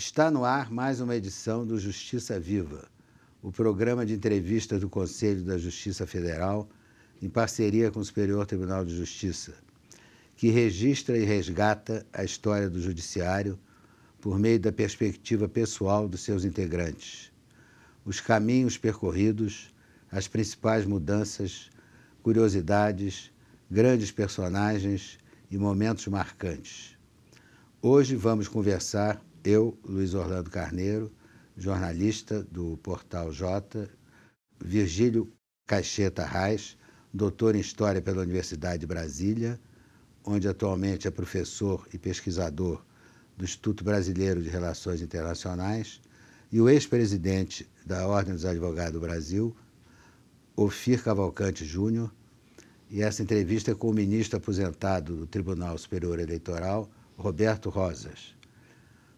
Está no ar mais uma edição do Justiça Viva, o programa de entrevistas do Conselho da Justiça Federal, em parceria com o Superior Tribunal de Justiça, que registra e resgata a história do Judiciário por meio da perspectiva pessoal dos seus integrantes, os caminhos percorridos, as principais mudanças, curiosidades, grandes personagens e momentos marcantes. Hoje vamos conversar eu, Luiz Orlando Carneiro, jornalista do Portal J, Virgílio Caixeta Reis, doutor em História pela Universidade de Brasília, onde atualmente é professor e pesquisador do Instituto Brasileiro de Relações Internacionais, e o ex-presidente da Ordem dos Advogados do Brasil, Ofir Cavalcante Júnior, e essa entrevista é com o ministro aposentado do Tribunal Superior Eleitoral, Roberto Rosas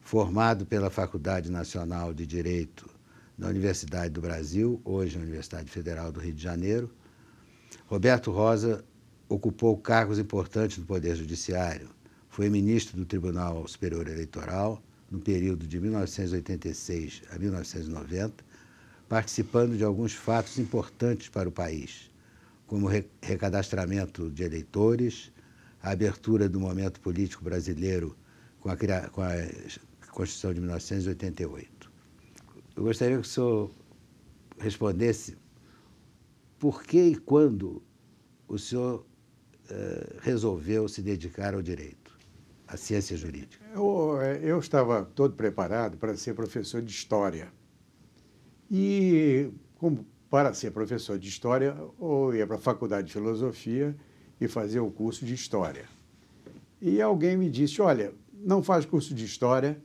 formado pela Faculdade Nacional de Direito da Universidade do Brasil, hoje Universidade Federal do Rio de Janeiro, Roberto Rosa ocupou cargos importantes no Poder Judiciário. Foi ministro do Tribunal Superior Eleitoral no período de 1986 a 1990, participando de alguns fatos importantes para o país, como o recadastramento de eleitores, a abertura do momento político brasileiro com a, com a Constituição de 1988. Eu gostaria que o senhor respondesse por que e quando o senhor eh, resolveu se dedicar ao direito, à ciência jurídica. Eu, eh, eu estava todo preparado para ser professor de história. E, como para ser professor de história, eu ia para a faculdade de filosofia e fazer o curso de história. E alguém me disse: olha, não faz curso de história,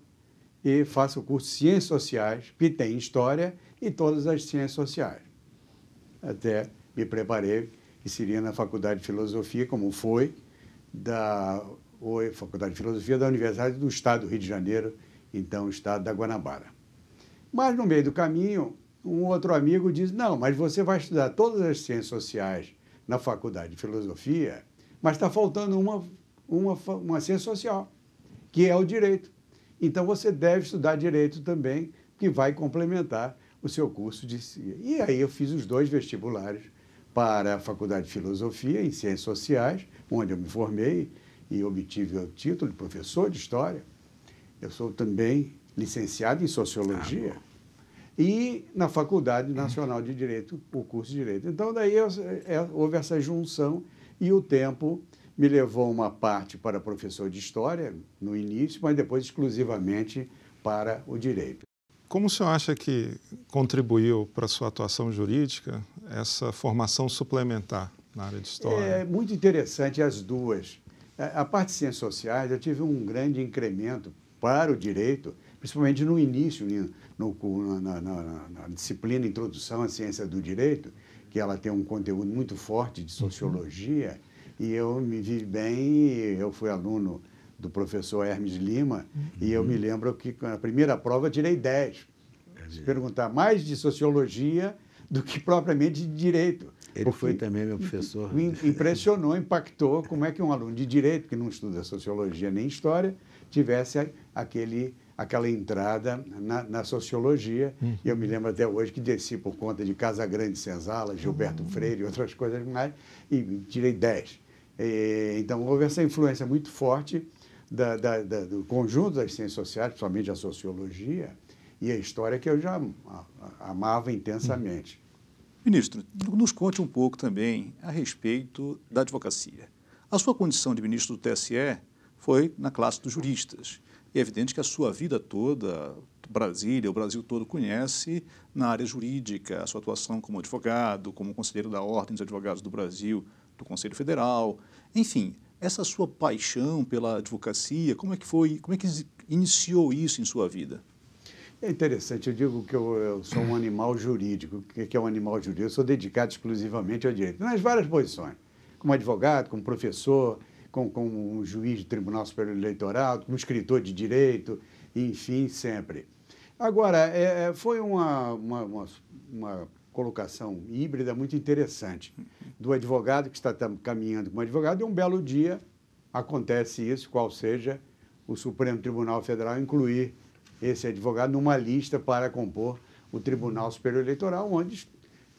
e faça o curso de Ciências Sociais, que tem História e todas as Ciências Sociais. Até me preparei que seria na Faculdade de Filosofia, como foi, da Faculdade de Filosofia da Universidade do Estado do Rio de Janeiro, então Estado da Guanabara. Mas no meio do caminho, um outro amigo diz: Não, mas você vai estudar todas as ciências sociais na Faculdade de Filosofia, mas está faltando uma, uma, uma ciência social, que é o direito. Então você deve estudar direito também, que vai complementar o seu curso de CIA. E aí eu fiz os dois vestibulares para a Faculdade de Filosofia e Ciências Sociais, onde eu me formei e obtive o título de professor de História. Eu sou também licenciado em Sociologia. Ah, e na Faculdade Nacional de Direito, o curso de Direito. Então, daí é, houve essa junção e o tempo me levou uma parte para professor de história no início, mas depois exclusivamente para o direito. Como o senhor acha que contribuiu para a sua atuação jurídica essa formação suplementar na área de história? É, é muito interessante as duas. A parte de ciências sociais, eu tive um grande incremento para o direito, principalmente no início, né, no, na, na, na, disciplina Introdução à Ciência do Direito, que ela tem um conteúdo muito forte de uhum. sociologia. Uhum e eu me vi bem. eu fui aluno do professor Hermes Lima uhum. e eu me uhum. lembro que na primeira prova eu tirei 10. Se perguntar mais de sociologia do que propriamente de direito. Ele foi também meu professor. Me impressionou, impactou como é que um aluno de direito que não estuda sociologia nem história tivesse aquele aquela entrada na, na sociologia. Uhum. E eu me lembro até hoje que desci por conta de Casa Grande Senzala, Gilberto uhum. Freire e outras coisas mais, e tirei 10. Eh, então, houve essa influência muito forte da, da, da, do conjunto das ciências sociais, principalmente a sociologia, e a história que eu já amava intensamente. Hum. Ministro, nos conte um pouco também a respeito da advocacia. A sua condição de ministro do TSE foi na classe dos juristas. é evidente que a sua vida toda, Brasília, o Brasil todo conhece na área jurídica, a sua atuação como advogado, como conselheiro da Ordem dos Advogados do Brasil, do Conselho Federal, enfim, essa sua paixão pela advocacia, como é que foi, como é que iniciou isso em sua vida? É interessante, eu digo que eu, eu sou um animal jurídico. O que é, é um animal jurídico? Eu sou dedicado exclusivamente ao direito, nas várias posições, como advogado, como professor, como, como um juiz do Tribunal Superior Eleitoral, como escritor de direito, enfim, sempre. Agora, é, é foi uma, uma, uma, uma colocação híbrida muito interessante do advogado que está caminhando como advogado e um belo dia acontece isso, qual seja o Supremo Tribunal Federal incluir esse advogado numa lista para compor o Tribunal Superior Eleitoral, onde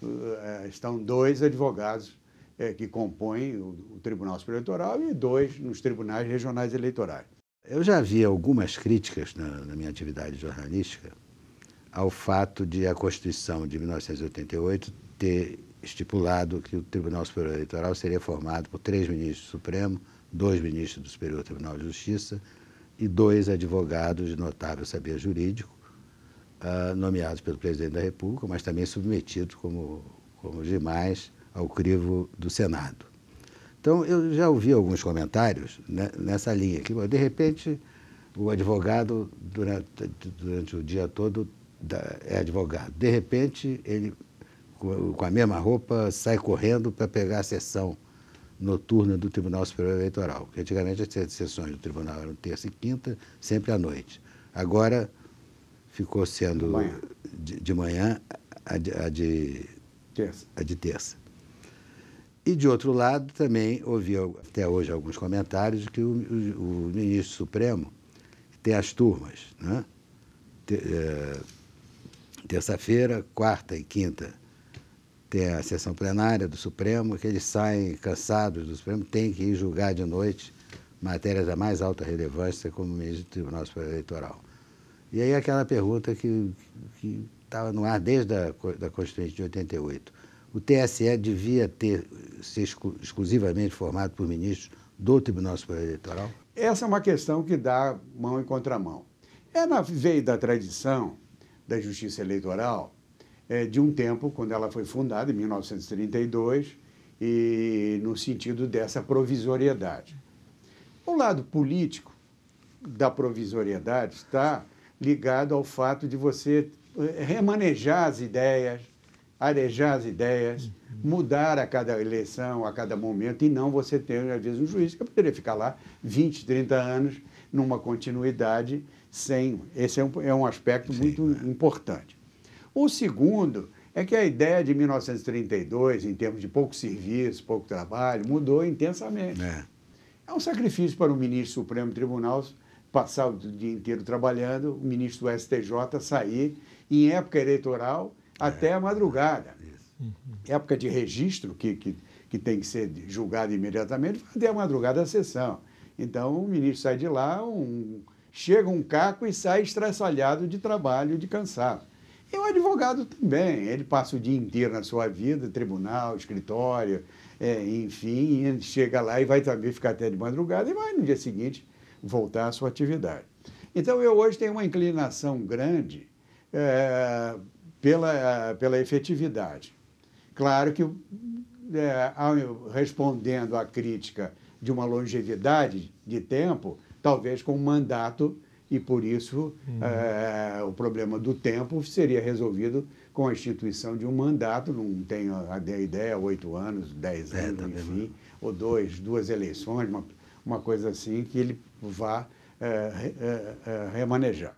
uh, estão dois advogados uh, que compõem o, o Tribunal Superior Eleitoral e dois nos tribunais regionais eleitorais. Eu já vi algumas críticas na, na minha atividade jornalística ao fato de a Constituição de 1988 ter estipulado que o Tribunal Superior Eleitoral seria formado por três ministros do Supremo, dois ministros do Superior Tribunal de Justiça e dois advogados de notável saber jurídico, uh, nomeados pelo presidente da República, mas também submetidos, como, como demais, ao crivo do Senado. Então, eu já ouvi alguns comentários né, nessa linha, que de repente o advogado, durante, durante o dia todo, da, é advogado. De repente, ele, com a mesma roupa, sai correndo para pegar a sessão noturna do Tribunal Superior Eleitoral, porque antigamente as sessões do tribunal eram terça e quinta, sempre à noite. Agora ficou sendo de manhã, de, de manhã a, de, a, de, terça. a de terça. E, de outro lado, também ouvi até hoje alguns comentários de que o, o, o ministro Supremo tem as turmas, né? Te, é, Terça-feira, quarta e quinta tem a sessão plenária do Supremo, que eles saem cansados do Supremo, tem que ir julgar de noite matérias da mais alta relevância como ministro do Tribunal Superior Eleitoral. E aí aquela pergunta que estava no ar desde a da Constituinte de 88. O TSE devia ter sido exclu, exclusivamente formado por ministros do Tribunal Superior Eleitoral? Essa é uma questão que dá mão em contramão. É na veia da tradição da Justiça Eleitoral é, de um tempo, quando ela foi fundada, em 1932, e no sentido dessa provisoriedade. O lado político da provisoriedade está ligado ao fato de você eh, remanejar as ideias, arejar as ideias, mudar a cada eleição, a cada momento, e não você ter, às vezes, um juiz que poderia ficar lá 20, 30 anos numa continuidade sem. Esse é um, é um aspecto Sim, muito é. importante. O segundo é que a ideia de 1932, em termos de pouco serviço, pouco trabalho, mudou intensamente. É, é um sacrifício para o ministro do Supremo Tribunal passar o dia inteiro trabalhando, o ministro do STJ sair, em época eleitoral, é. até a madrugada. Uhum. Época de registro, que, que, que tem que ser julgado imediatamente, até a madrugada da sessão. Então, o ministro sai de lá, um, chega um caco e sai estressalhado de trabalho, de cansado. E o advogado também, ele passa o dia inteiro na sua vida, tribunal, escritório, é, enfim, ele chega lá e vai também ficar até de madrugada e vai no dia seguinte voltar à sua atividade. Então eu hoje tenho uma inclinação grande é, pela, pela efetividade. Claro que, é, respondendo à crítica de uma longevidade de tempo, talvez com um mandato e por isso uhum. é, o problema do tempo seria resolvido com a instituição de um mandato, não tenho a ideia, oito anos, dez é, anos, é, enfim, ou dois, duas eleições, uma, uma coisa assim, que ele vá é, remanejar.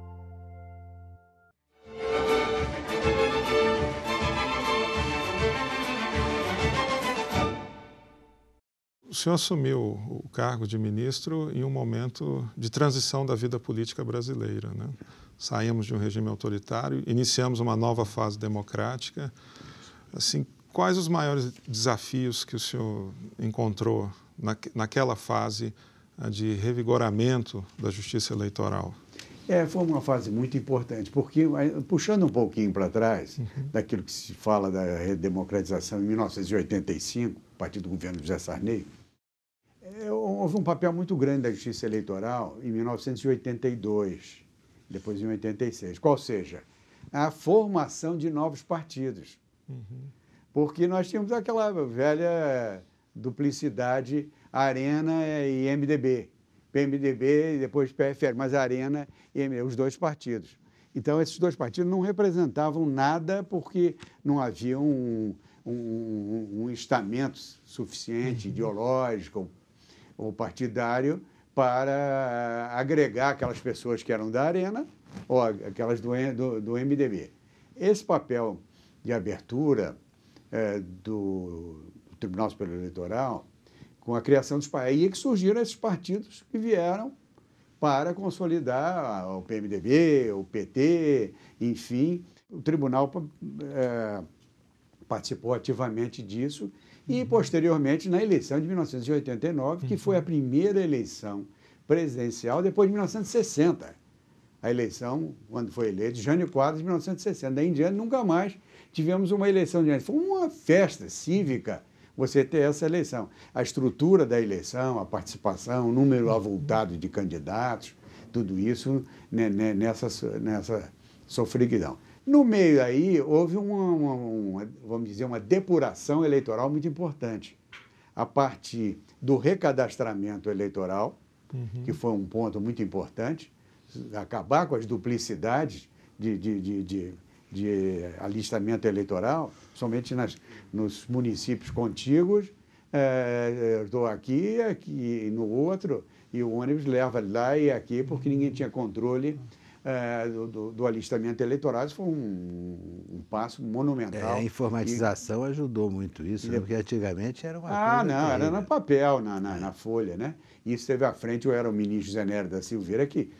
o senhor assumiu o cargo de ministro em um momento de transição da vida política brasileira. Né? Saímos de um regime autoritário, iniciamos uma nova fase democrática. Assim, quais os maiores desafios que o senhor encontrou na, naquela fase ah, de revigoramento da justiça eleitoral? É, foi uma fase muito importante, porque, eh, puxando um pouquinho para trás, uhum. daquilo que se fala da redemocratização em 1985, a partir do governo José Sarney, é, houve um papel muito grande da Justiça Eleitoral em 1982, depois em 86. Qual seja, a formação de novos partidos. Uhum. Porque nós tínhamos aquela velha duplicidade Arena e MDB. PMDB e depois PFL, mas Arena e MDB, os dois partidos. Então, esses dois partidos não representavam nada porque não havia um, um, um, um estamento suficiente, uhum. ideológico, ou partidário para agregar aquelas pessoas que eram da Arena ou aquelas do, do, do MDB. Esse papel de abertura é, do Tribunal Superior Eleitoral, com a criação dos países, é que surgiram esses partidos que vieram para consolidar o PMDB, o PT, enfim. O tribunal é, participou ativamente disso e, posteriormente, na eleição de 1989, que foi a primeira eleição presidencial depois de 1960. A eleição, quando foi eleito, Jânio Quadros, de 1960. Daí em diante, nunca mais tivemos uma eleição de Foi uma festa cívica você ter essa eleição. A estrutura da eleição, a participação, o número avultado de candidatos, tudo isso né, né, nessa, nessa sofreguidão. No meio aí, houve uma, uma, uma, vamos dizer, uma depuração eleitoral muito importante. A partir do recadastramento eleitoral, uhum. que foi um ponto muito importante, acabar com as duplicidades de, de, de, de, de alistamento eleitoral, somente nas, nos municípios contíguos. É, estou aqui, aqui no outro, e o ônibus leva lá e aqui, porque ninguém tinha controle é, do, do, do, alistamento eleitoral, isso foi um, um passo monumental. É, a informatização e, ajudou muito isso, né? e, né? porque antigamente era uma Ah, não, terrível. era no papel, na, na, é. na, folha, né? Isso teve à frente, eu era o ministro Zé da Silveira, que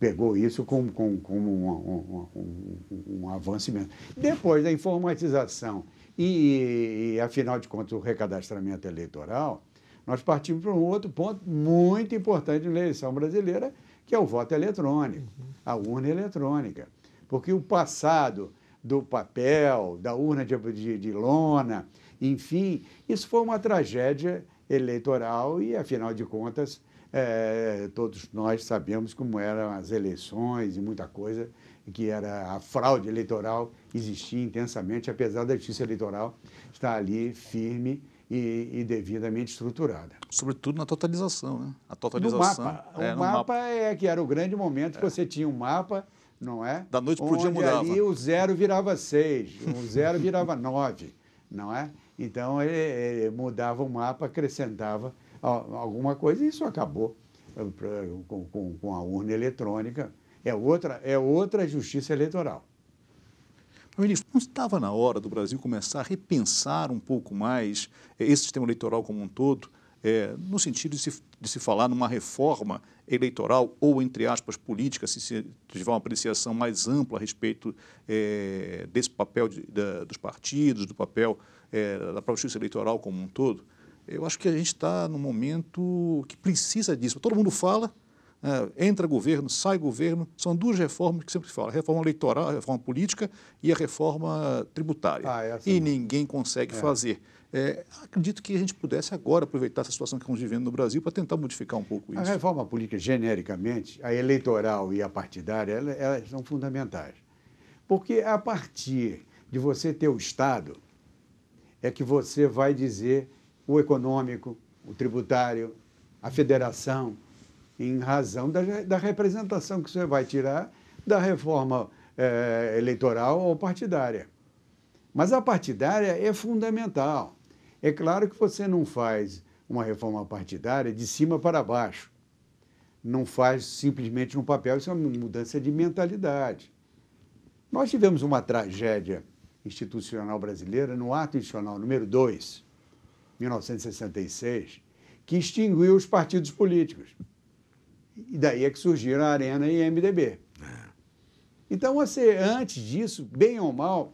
pegou isso como, como, como um, um, um, um avanço mesmo. Depois da informatização e, e, afinal de contas, o recadastramento eleitoral, nós partimos para um outro ponto muito importante na eleição brasileira, que é o voto eletrônico. Uhum a urna eletrônica. Porque o passado do papel, da urna de, de, de lona, enfim, isso foi uma tragédia eleitoral e, afinal de contas, é, todos nós sabemos como eram as eleições e muita coisa, que era a fraude eleitoral existia intensamente, apesar da justiça eleitoral estar ali firme e, e, devidamente estruturada. Sobretudo na totalização, né? A totalização. É, no mapa. É, o mapa, mapa, é que era o grande momento é. que você tinha um mapa, não é? Da noite para o dia mudava. E o zero virava seis, o zero virava nove, não é? Então ele, é, ele é, mudava o mapa, acrescentava alguma coisa e isso acabou eh, com, com, com a urna eletrônica. É outra, é outra justiça eleitoral. Ministro, não estava na hora do Brasil começar a repensar um pouco mais eh, esse sistema eleitoral como um todo, é, no sentido de se, de se falar numa reforma eleitoral ou, entre aspas, política, se, se tiver uma apreciação mais ampla a respeito é, desse papel de, da, dos partidos, do papel é, da própria justiça eleitoral como um todo? Eu acho que a gente está num momento que precisa disso. Todo mundo fala, é, entra governo, sai governo, são duas reformas que sempre se fala, a reforma eleitoral, a reforma política e a reforma tributária. Ah, e ninguém consegue é. fazer. É, acredito que a gente pudesse agora aproveitar essa situação que estamos vivendo no Brasil para tentar modificar um pouco isso. A reforma política, genericamente, a eleitoral e a partidária, elas, elas são fundamentais. Porque a partir de você ter o Estado, é que você vai dizer o econômico, o tributário, a federação, em razão da, da representação que você vai tirar da reforma eh, eleitoral ou partidária. Mas a partidária é fundamental. É claro que você não faz uma reforma partidária de cima para baixo. Não faz simplesmente no papel, isso é uma mudança de mentalidade. Nós tivemos uma tragédia institucional brasileira no ato institucional número 2, 1966, que extinguiu os partidos políticos. E daí é que surgiram a Arena e MDB. É. Então, antes disso, bem ou mal,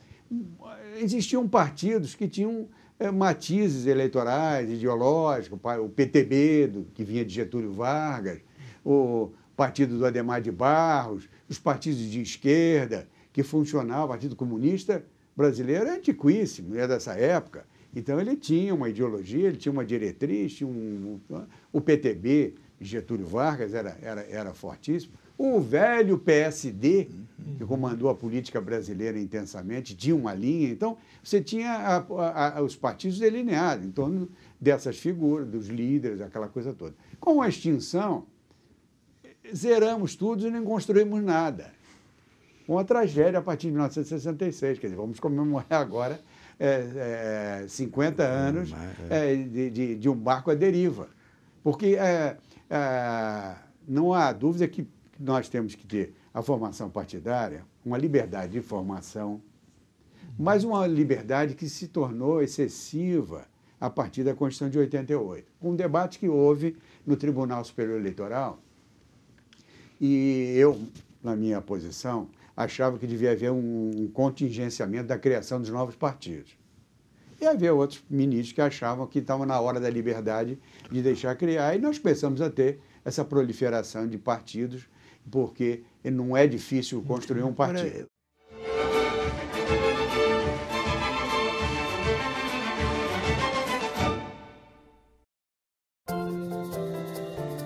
existiam partidos que tinham é, matizes eleitorais, ideológicos, o PTB, do, que vinha de Getúlio Vargas, o partido do Ademar de Barros, os partidos de esquerda, que funcionavam, o Partido Comunista Brasileiro é antiquíssimo, é dessa época. Então, ele tinha uma ideologia, ele tinha uma diretriz, tinha um, o PTB Getúlio Vargas era, era, era fortíssimo. O velho PSD, uhum. que comandou a política brasileira intensamente, de uma linha. Então, você tinha a, a, a, os partidos delineados em torno dessas figuras, dos líderes, aquela coisa toda. Com a extinção, zeramos tudo e nem construímos nada. Uma tragédia a partir de 1966. Quer dizer, vamos comemorar agora é, é, 50 anos é. é, de, de, de, um barco à deriva. Porque é, ah, não há dúvida que nós temos que ter a formação partidária, uma liberdade de formação, mas uma liberdade que se tornou excessiva a partir da Constituição de 88, com um debate que houve no Tribunal Superior Eleitoral. E eu, na minha posição, achava que devia haver um contingenciamento da criação dos novos partidos. E havia outros ministros que achavam que estavam na hora da liberdade de deixar criar. E nós começamos a ter essa proliferação de partidos, porque não é difícil construir um partido.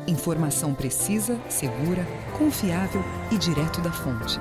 Informação precisa, segura, confiável e direto da fonte.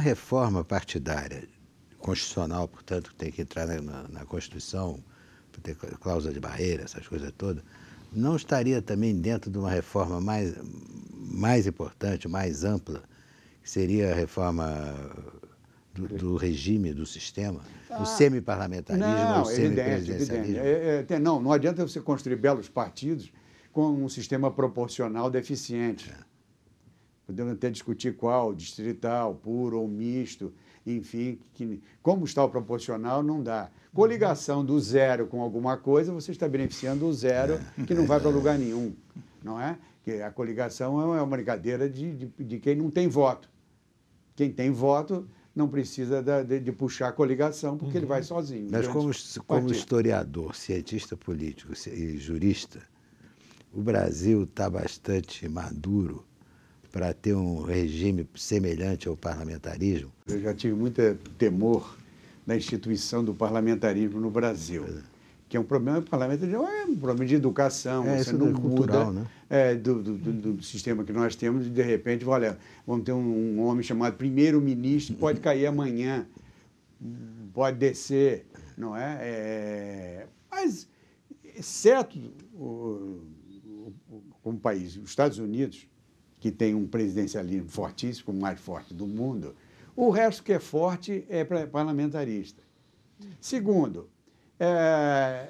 reforma partidária constitucional, portanto, que tem que entrar na, na Constituição, para ter cláusula de barreira, essas coisas todas, não estaria também dentro de uma reforma mais, mais importante, mais ampla, que seria a reforma do, do regime, do sistema, ah, o semi-parlamentarismo, o semi É, é, não, não adianta você construir belos partidos com um sistema proporcional deficiente. É podemos até discutir qual, distrital, puro ou misto, enfim, que, como está o proporcional, não dá. Coligação uhum. do zero com alguma coisa, você está beneficiando o zero, que não vai para lugar nenhum, não é? Que a coligação é, é uma brincadeira de, de, de quem não tem voto. Quem tem voto não precisa de, de, puxar a coligação, porque uhum. ele vai sozinho. Mas como, como historiador, cientista político e jurista, o Brasil está bastante maduro para ter um regime semelhante ao parlamentarismo? Eu já tive muito eh, temor na instituição do parlamentarismo no Brasil. É. Que é um problema do parlamento, é um problema de educação, é, você não é cultural, muda né? é, do, do, do, do, sistema que nós temos e de repente, olha, vamos ter um, um homem chamado primeiro-ministro, pode cair amanhã, pode descer, não é? é mas, exceto o, o, o, como país, os Estados Unidos, que tem um presidencialismo fortíssimo, o mais forte do mundo. O resto que é forte é parlamentarista. Segundo, é,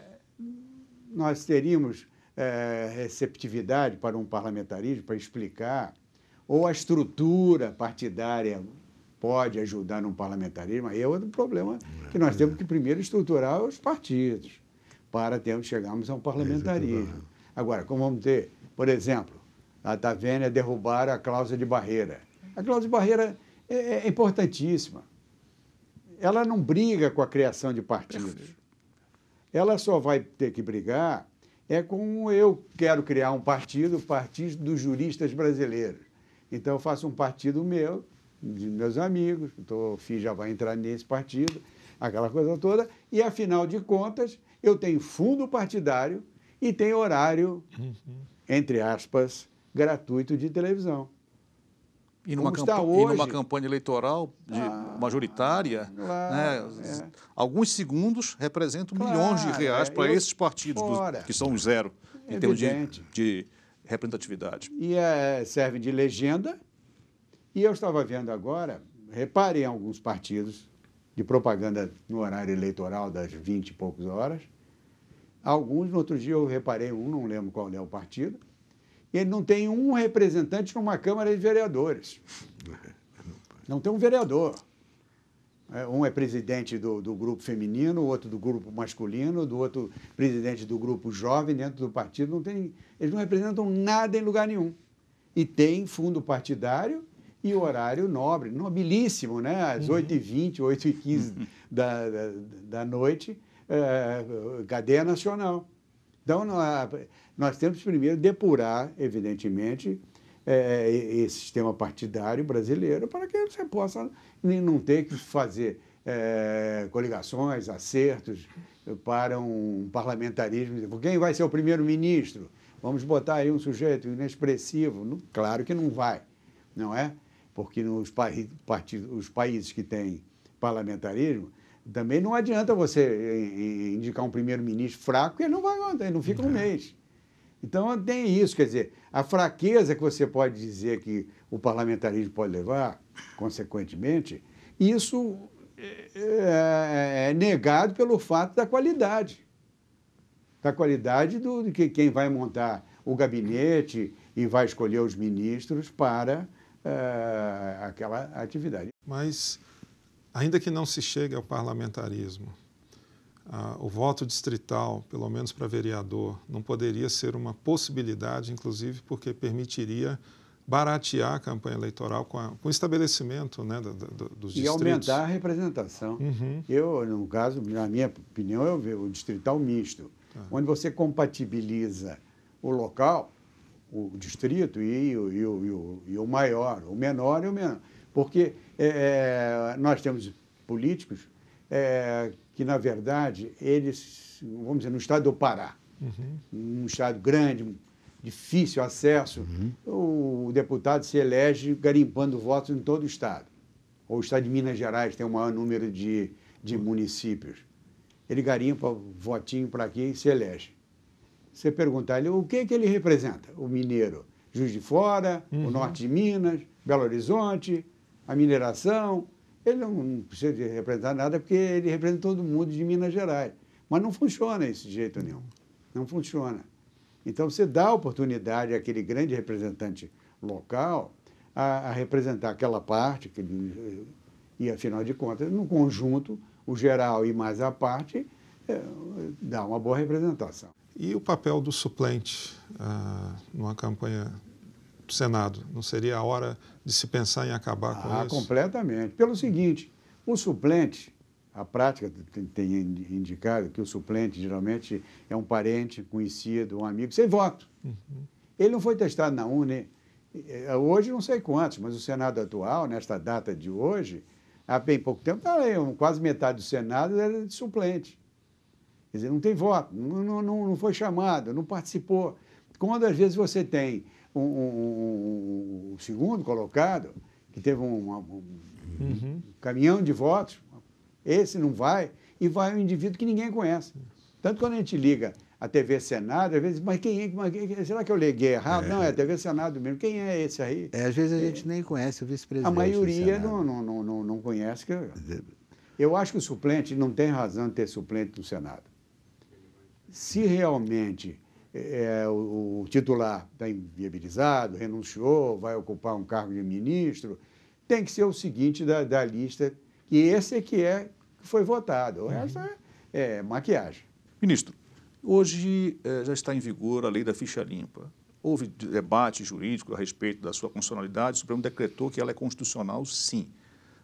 nós teríamos é, receptividade para um parlamentarismo para explicar, ou a estrutura partidária pode ajudar no parlamentarismo, aí é outro problema que nós temos que primeiro estruturar os partidos para termos, chegarmos a um é, é parlamentarismo. Agora, como vamos ter, por exemplo, a da Vênia derrubar a cláusula de barreira. A cláusula de barreira é, é, é importantíssima. Ela não briga com a criação de partidos. Ela só vai ter que brigar é com eu quero criar um partido, o Partido dos Juristas Brasileiros. Então eu faço um partido meu, de meus amigos, o FI já vai entrar nesse partido, aquela coisa toda, e afinal de contas, eu tenho fundo partidário e tenho horário, uhum. entre aspas, gratuito de televisão. E numa, hoje, e numa campanha eleitoral ah, majoritária, claro, né, é. alguns segundos representam claro, milhões de reais é, para esses partidos, que são zero em termos de, de, representatividade. E é, serve de legenda. E eu estava vendo agora, reparei alguns partidos de propaganda no horário eleitoral das 20 e poucas horas. Alguns, no outro dia eu reparei um, não lembro qual é o partido, ele não tem um representante numa Câmara de Vereadores. Não tem um vereador. É, um é presidente do, do grupo feminino, o outro do grupo masculino, do outro presidente do grupo jovem dentro do partido. Não tem, eles não representam nada em lugar nenhum. E tem fundo partidário e horário nobre, nobilíssimo, né? Às 8h20, uhum. 8h15 da, da, da, noite, é, cadeia nacional. Então, há nós temos primeiro depurar, evidentemente, é, é, esse sistema partidário brasileiro para que você possa não ter que fazer é, coligações, acertos para um parlamentarismo. Quem vai ser o primeiro-ministro? Vamos botar aí um sujeito inexpressivo. claro que não vai, não é? Porque nos pa partidos, os países que têm parlamentarismo, também não adianta você é, é, indicar um primeiro-ministro fraco e ele não vai, ele não fica um mês. Então tem isso, quer dizer, a fraqueza que você pode dizer que o parlamentarismo pode levar, consequentemente, isso é, é, é, negado pelo fato da qualidade. Da qualidade do, de que quem vai montar o gabinete e vai escolher os ministros para é, aquela atividade. Mas, ainda que não se chegue ao parlamentarismo, ah, o voto distrital, pelo menos para vereador, não poderia ser uma possibilidade, inclusive porque permitiria baratear a campanha eleitoral com, a, com o estabelecimento né, do, do, dos distritos. E aumentar a representação. Uhum. Eu, no caso, na minha opinião, eu vejo o distrital misto, tá. onde você compatibiliza o local, o distrito e, o, e e o, e o maior, o menor e o menor. Porque é, é nós temos políticos é, que, na verdade, eles, vamos dizer, no estado do Pará, uhum. um estado grande, difícil acesso, uhum. o deputado se elege garimpando votos em todo o estado. Ou o estado de Minas Gerais tem o maior número de, de uhum. municípios. Ele garimpa votinho para aqui e se elege. Você perguntar ele o que, que ele representa, o mineiro? Juiz de Fora, uhum. o norte de Minas, Belo Horizonte, a mineração, ele não precisa de representar nada, porque ele representa todo mundo de Minas Gerais. Mas não funciona isso de jeito nenhum. Não funciona. Então, você dá oportunidade àquele grande representante local a, a representar aquela parte, que, e afinal de contas, no conjunto, o geral e mais a parte, é, dá uma boa representação. E o papel do suplente ah, numa campanha Senado? Não seria a hora de se pensar em acabar com ah, isso? Completamente. Pelo seguinte, o suplente, a prática tem indicado que o suplente geralmente é um parente, conhecido, um amigo, sem voto. Uhum. Ele não foi testado na UNE eh, Hoje não sei quantos, mas o Senado atual, nesta data de hoje, há bem pouco tempo, tá aí, quase metade do Senado era de suplente. Quer dizer, não tem voto, não, não, não foi chamado, não participou. Quando às vezes você tem o, segundo colocado, que teve um, um, uhum. caminhão de votos, esse não vai, e vai um indivíduo que ninguém conhece. Tanto quando a gente liga a TV Senado, às vezes, mas quem é? Mas quem é será que eu liguei errado? É. Não, é a TV Senado mesmo. Quem é esse aí? É, às vezes a é. gente nem conhece o vice-presidente. A maioria não, não, não, não conhece. Que eu, é. eu acho que o suplente não tem razão de ter suplente no Senado. Se realmente é, é, o, o, titular está inviabilizado, renunciou, vai ocupar um cargo de ministro, tem que ser o seguinte da, da lista, que esse é que é que foi votado. O resto uhum. é, é maquiagem. Ministro, hoje é, já está em vigor a lei da ficha limpa. Houve debate jurídico a respeito da sua constitucionalidade, o Supremo decretou que ela é constitucional, sim.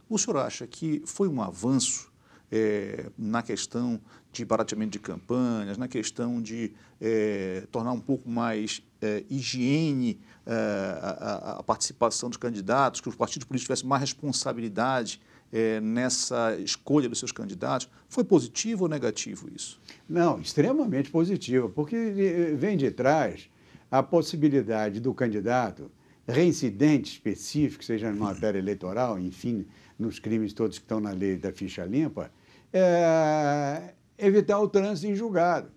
O senhor acha que foi um avanço é, na questão de barateamento de campanhas, na questão de é, tornar um pouco mais é, higiene é, a, a, participação dos candidatos, que os partidos políticos tivessem mais responsabilidade é, nessa escolha dos seus candidatos. Foi positivo ou negativo isso? Não, extremamente positivo, porque é, vem de trás a possibilidade do candidato reincidente específico, seja na matéria eleitoral, enfim, nos crimes todos que estão na lei da ficha limpa, é evitar o trânsito em julgado.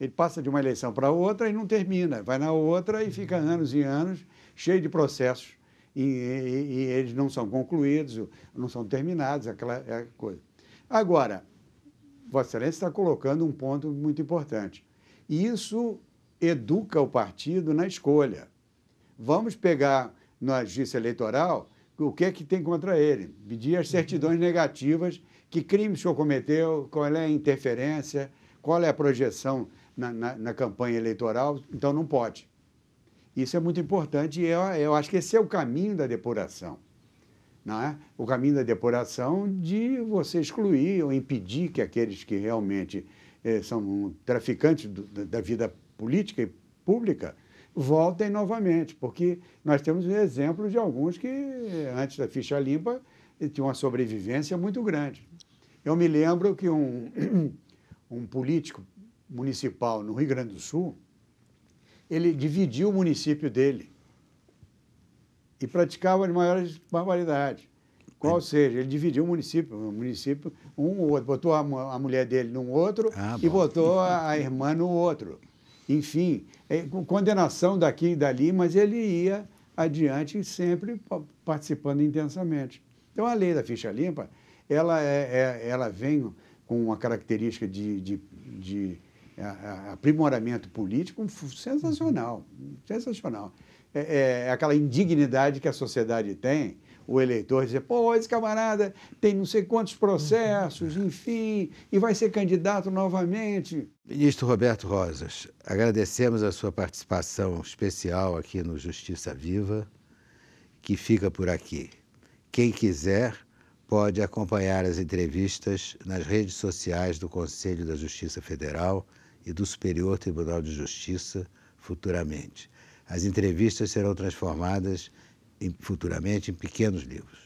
Ele passa de uma eleição para outra e não termina, vai na outra e fica anos e anos cheio de processos e, e, e eles não são concluídos, não são terminados, aquela, aquela é coisa. Agora, Vossa Excelência está colocando um ponto muito importante. Isso educa o partido na escolha. Vamos pegar na justiça eleitoral o que é que tem contra ele, pedir as uhum. certidões negativas, que crimes o senhor cometeu, qual é a interferência, qual é a projeção na, na, na campanha eleitoral, então não pode. Isso é muito importante e eu, eu acho que esse é o caminho da depuração. É? O caminho da depuração de você excluir ou impedir que aqueles que realmente eh, são traficantes do, da vida política e pública voltem novamente, porque nós temos exemplos de alguns que, antes da ficha limpa, tinham uma sobrevivência muito grande. Eu me lembro que um, um político municipal no Rio Grande do Sul, ele dividiu o município dele e praticava as maiores barbaridades. Qual é. seja, ele dividiu o município, o município, um ou outro, botou a, a mulher dele num outro ah, e botou a, a irmã no outro enfim, é, condenação daqui e dali, mas ele ia adiante sempre participando intensamente. Então, a lei da ficha limpa, ela, é, é ela vem com uma característica de, de, de aprimoramento político sensacional, sensacional. É, é, é, aquela indignidade que a sociedade tem o eleitor dizer, pô, esse camarada tem não sei quantos processos, uhum. enfim, e vai ser candidato novamente. Ministro Roberto Rosas, agradecemos a sua participação especial aqui no Justiça Viva, que fica por aqui. Quem quiser pode acompanhar as entrevistas nas redes sociais do Conselho da Justiça Federal e do Superior Tribunal de Justiça futuramente. As entrevistas serão transformadas futuramente em pequenos livros.